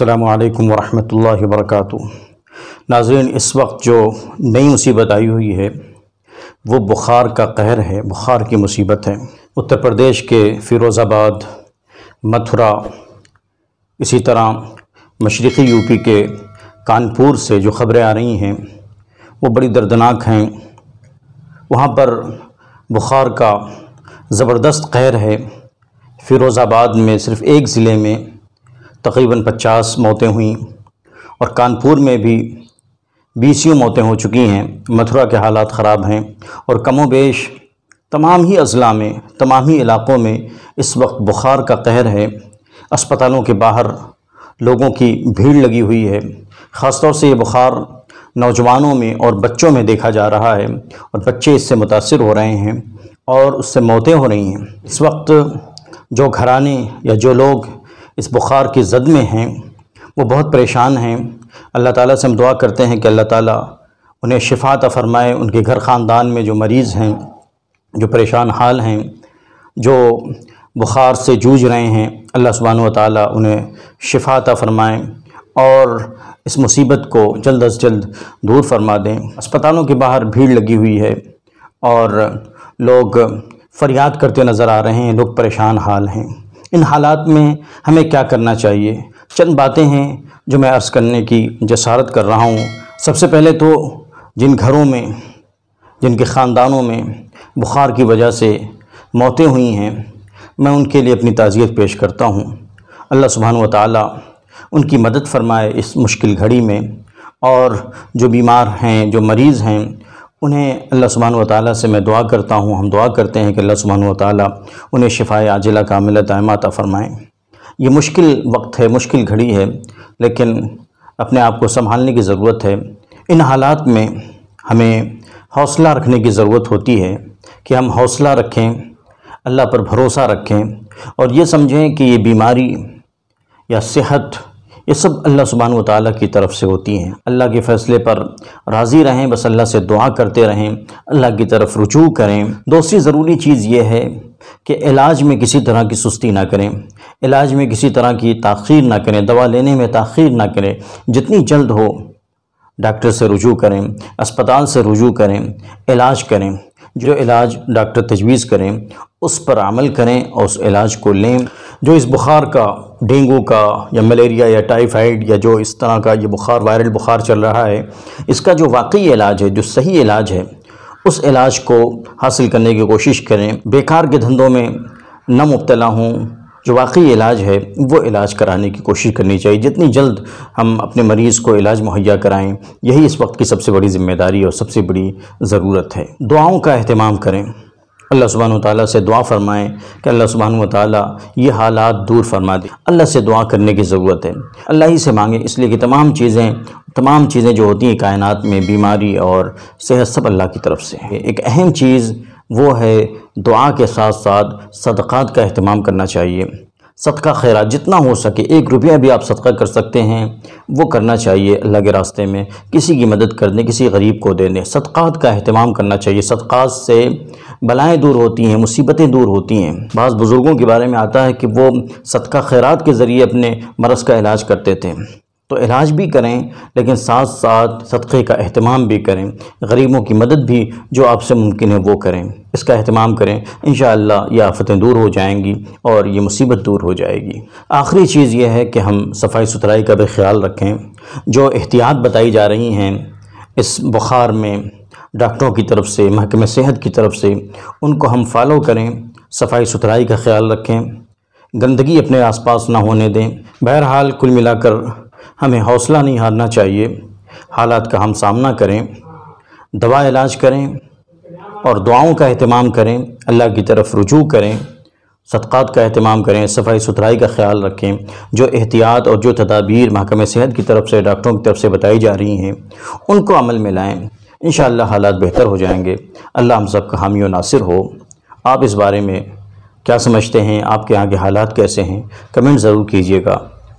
अल्लाम वरहमल वर्क नाजरन इस वक्त जो नई मुसीबत आई हुई है वो बुखार का कहर है बुखार की मुसीबत है उत्तर प्रदेश के फ़िरोज़ाबाद मथुरा इसी तरह मशरक़ी यूपी के कानपुर से जो ख़बरें आ रही हैं वो बड़ी दर्दनाक हैं वहाँ पर बुखार का ज़बरदस्त कहर है फ़िरोज़ाबाद में सिर्फ़ एक ज़िले में तकरीबन 50 मौतें हुई और कानपुर में भी बीसियों मौतें हो चुकी हैं मथुरा के हालात ख़राब हैं और कमो बेश तमाम ही अजला में तमाम ही इलाक़ों में इस वक्त बुखार का कहर है अस्पतालों के बाहर लोगों की भीड़ लगी हुई है ख़ास तौर से ये बुखार नौजवानों में और बच्चों में देखा जा रहा है और बच्चे इससे मुतासर हो रहे हैं और उससे मौतें हो रही हैं इस वक्त जो घराने या जो लोग इस बुखार की जद में हैं वो बहुत परेशान हैं अल्लाह ताला से हम दुआ करते हैं कि अल्लाह ताला उन्हें शिफात फरमाए उनके घर ख़ानदान में जो मरीज़ हैं जो परेशान हाल हैं जो बुखार से जूझ रहे हैं अल्लाह सुबहान ताली उन्हें शिफात फरमाएँ और इस मुसीबत को जल्द अज जल्द दूर फरमा दें अस्पतालों के बाहर भीड़ लगी हुई है और लोग फरियाद करते नज़र आ रहे हैं लोग परेशान हाल हैं इन हालात में हमें क्या करना चाहिए चंद बातें हैं जो मैं अर्ज़ करने की जसारत कर रहा हूँ सबसे पहले तो जिन घरों में जिनके ख़ानदानों में बुखार की वजह से मौतें हुई हैं मैं उनके लिए अपनी ताज़ियत पेश करता हूँ अल्लाह सुबहान व ताली उनकी मदद फरमाए इस मुश्किल घड़ी में और जो बीमार हैं जो मरीज़ हैं उन्हें अल्लाह सुबहान वाली से मैं दुआ करता हूँ हम दुआ करते हैं कि अल्लाह सुबहान वाली उन्हें शिफाय आजिला कामिल दायमाता फ़रमाएँ ये मुश्किल वक्त है मुश्किल घड़ी है लेकिन अपने आप को संभालने की ज़रूरत है इन हालात में हमें हौसला रखने की ज़रूरत होती है कि हम हौसला रखें अल्लाह पर भरोसा रखें और ये समझें कि ये बीमारी या सेहत ये सब अल्लाह सुबहान ताली की तरफ से होती हैं अल्लाह के फ़ैसले पर राज़ी रहें बस अल्लाह से दुआ करते रहें अल्लाह की तरफ रुजू करें दूसरी ज़रूरी चीज़ ये है कि इलाज में किसी तरह की सुस्ती ना करें इलाज में किसी तरह की तखीर ना करें दवा लेने में तखीर ना करें जितनी जल्द हो डॉक्टर से रुजू करें अस्पताल से रुजू करें इलाज करें जो इलाज डॉक्टर तजवीज़ करें उस पर अमल करें और उस इलाज को लें जो इस बुखार का डेंगू का या मलेरिया या टाइफाइड या जो इस तरह का ये बुखार वायरल बुखार चल रहा है इसका जो वाकई इलाज है जो सही इलाज है उस इलाज को हासिल करने की कोशिश करें बेकार के धंधों में न मुबतला हूँ जो वाकई इलाज है वो इलाज कराने की कोशिश करनी चाहिए जितनी जल्द हम अपने मरीज़ को इलाज मुहैया कराएं यही इस वक्त की सबसे बड़ी ज़िम्मेदारी और सबसे बड़ी ज़रूरत है दुआओं का अहतमाम करें अल्लाह सुबहान ताली से दुआ फ़रमाएँ कि अल्लाह सुबहान ताली ये हालात दूर फरमा दें अल्लाह से दुआ करने की ज़रूरत है अल्लाह ही से मांगे इसलिए कि तमाम चीज़ें तमाम चीज़ें जो होती हैं कायनात में बीमारी और सेहत सब अल्लाह की तरफ से है एक अहम चीज़ वो है दुआ के साथ साथ सदक़ात का अहतमाम करना चाहिए सदका खैरा जितना हो सके एक रुपया भी आप सदका कर सकते हैं वो करना चाहिए अल्लाह के रास्ते में किसी की मदद कर दें किसी गरीब को दे दें सदक़ात का अहतमाम करना चाहिए सदक़ात से बलाएँ दूर होती हैं मुसीबतें दूर होती हैं बाज़ बुज़ुर्गों के बारे में आता है कि वो सदका खैरात के ज़रिए अपने मरज़ का इलाज करते थे तो इलाज भी करें लेकिन साथ साथ सदक़े का अहतमाम भी करें गरीबों की मदद भी जो आपसे मुमकिन है वो करें इसका अहतमाम करें इन ये आफतें दूर हो जाएंगी और ये मुसीबत दूर हो जाएगी आखिरी चीज़ यह है कि हम सफाई सुथराई का भी ख्याल रखें जो एहतियात बताई जा रही हैं इस बुखार में डॉक्टरों की तरफ से महकमे सेहत की तरफ से उनको हम फॉलो करें सफाई सुथराई का ख्याल रखें गंदगी अपने आसपास ना होने दें बहरहाल कुल मिलाकर हमें हौसला नहीं हारना चाहिए हालात का हम सामना करें दवा इलाज करें और दुआओं का अहतमाम करें अल्लाह की तरफ रुजू करें सदक़ात का अहतमाम करें सफाई सुथराई का ख्याल रखें जो एहतियात और जो तदाबीर महकम सेहत की तरफ से डॉक्टरों की तरफ से बताई जा रही हैं उनको अमल में लाएँ इन हालात बेहतर हो जाएंगे अल्लाह हम सब का हामी नासिर हो आप इस बारे में क्या समझते हैं आपके यहाँ के हालात कैसे हैं कमेंट ज़रूर कीजिएगा